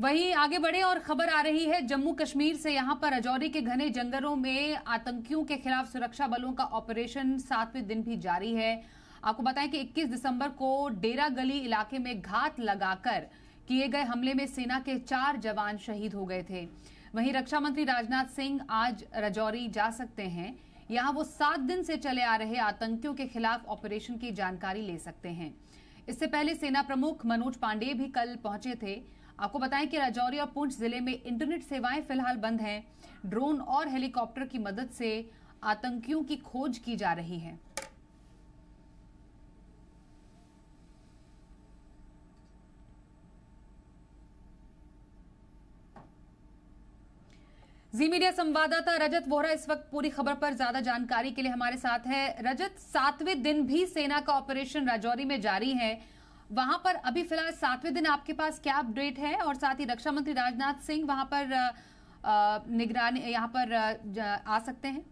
वहीं आगे बढ़े और खबर आ रही है जम्मू कश्मीर से यहां पर राजौरी के घने जंगलों में आतंकियों के खिलाफ सुरक्षा बलों का ऑपरेशन सातवें दिन भी जारी है आपको बताएं कि 21 दिसंबर को डेरा गली इलाके में घात लगाकर किए गए हमले में सेना के चार जवान शहीद हो गए थे वहीं रक्षा मंत्री राजनाथ सिंह आज रजौरी जा सकते हैं यहां वो सात दिन से चले आ रहे आतंकियों के खिलाफ ऑपरेशन की जानकारी ले सकते हैं इससे पहले सेना प्रमुख मनोज पांडेय भी कल पहुंचे थे आपको बताएं कि राजौरी और पुंछ जिले में इंटरनेट सेवाएं फिलहाल बंद हैं ड्रोन और हेलीकॉप्टर की मदद से आतंकियों की खोज की जा रही है जी मीडिया संवाददाता रजत वोहरा इस वक्त पूरी खबर पर ज्यादा जानकारी के लिए हमारे साथ है रजत सातवें दिन भी सेना का ऑपरेशन राजौरी में जारी है वहां पर अभी फिलहाल सातवें दिन आपके पास क्या अपडेट है और साथ ही रक्षा मंत्री राजनाथ सिंह वहां पर निगरानी यहाँ पर आ सकते हैं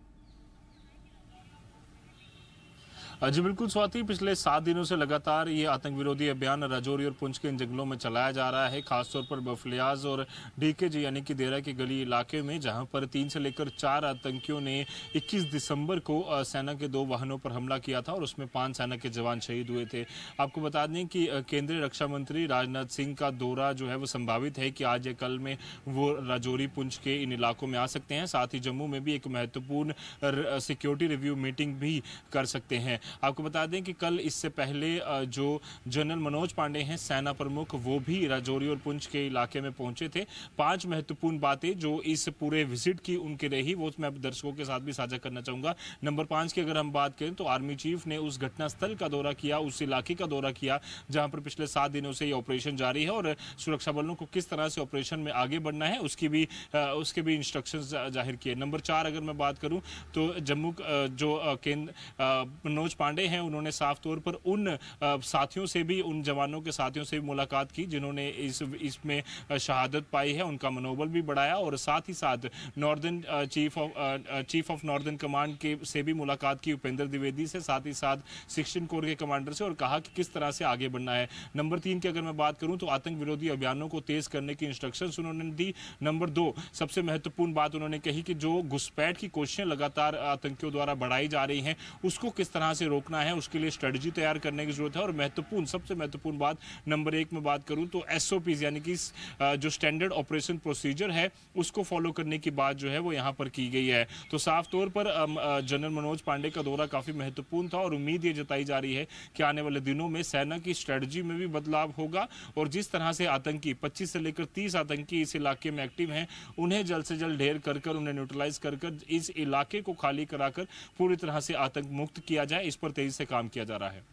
हाँ जी बिल्कुल स्वाति पिछले सात दिनों से लगातार ये आतंक विरोधी अभियान राजौरी और पुंछ के इन जंगलों में चलाया जा रहा है खासतौर पर बफलियाज और जी यानी कि देरा के गली इलाके में जहां पर तीन से लेकर चार आतंकियों ने 21 दिसंबर को सेना के दो वाहनों पर हमला किया था और उसमें पांच सेना के जवान शहीद हुए थे आपको बता दें कि केंद्रीय रक्षा मंत्री राजनाथ सिंह का दौरा जो है वो संभावित है कि आज या कल में वो राजौरी पुंछ के इन इलाकों में आ सकते हैं साथ ही जम्मू में भी एक महत्वपूर्ण सिक्योरिटी रिव्यू मीटिंग भी कर सकते हैं आपको बता दें कि कल इससे पहले जो जनरल मनोज पांडे हैं सेना प्रमुख वो भी राजौरी और पुंछ के इलाके में पहुंचे थे पांच महत्वपूर्ण बातें जो इस पूरे विजिट की उनकी रही वो मैं दर्शकों के साथ भी साझा करना चाहूंगा नंबर पांच की अगर हम बात करें तो आर्मी चीफ ने उस घटनास्थल का दौरा किया उस इलाके का दौरा किया जहां पर पिछले सात दिनों से ये ऑपरेशन जारी है और सुरक्षा बलों को किस तरह से ऑपरेशन में आगे बढ़ना है उसकी भी उसके भी इंस्ट्रक्शन जाहिर किए नंबर चार अगर मैं बात करूँ तो जम्मू जो केंद्र मनोज पांडे हैं उन्होंने साफ तौर पर उन साथियों से भी उन जवानों के साथियों से भी मुलाकात की जिन्होंने इस इसमें शहादत पाई है उनका मनोबल भी बढ़ाया और साथ ही साथ northern chief of chief of northern command के से भी मुलाकात की उपेंद्र द्विवेदी से साथ ही साथ सिक्सटीन कोर के कमांडर से और कहा कि किस तरह से आगे बढ़ना है नंबर तीन की अगर मैं बात करूं तो आतंक विरोधी अभियानों को तेज करने की इंस्ट्रक्शन उन्होंने दी नंबर दो सबसे महत्वपूर्ण बात उन्होंने कही कि जो घुसपैठ की कोशिशें लगातार आतंकियों द्वारा बढ़ाई जा रही हैं उसको किस तरह से रोकना है उसके लिए स्ट्रेटजी तैयार करने की जरूरत है और महत्वपूर्ण सबसे महत्वपूर्ण बात नंबर एक में बात करूं तो एस यानी कि जो स्टैंडर्ड ऑपरेशन प्रोसीजर है उसको फॉलो करने की बात जो है वो यहाँ पर की गई है तो साफ तौर पर जनरल मनोज पांडे का दौरा काफी महत्वपूर्ण था और उम्मीद ये जताई जा रही है कि आने वाले दिनों में सेना की स्ट्रेटजी में भी बदलाव होगा और जिस तरह से आतंकी पच्चीस से लेकर तीस आतंकी इस इलाके में एक्टिव है उन्हें जल्द से जल्द ढेर कर उन्हें न्यूट्रलाइज कर इस इलाके को खाली कराकर पूरी तरह से आतंक मुक्त किया जाए इस पर तेजी से काम किया जा रहा है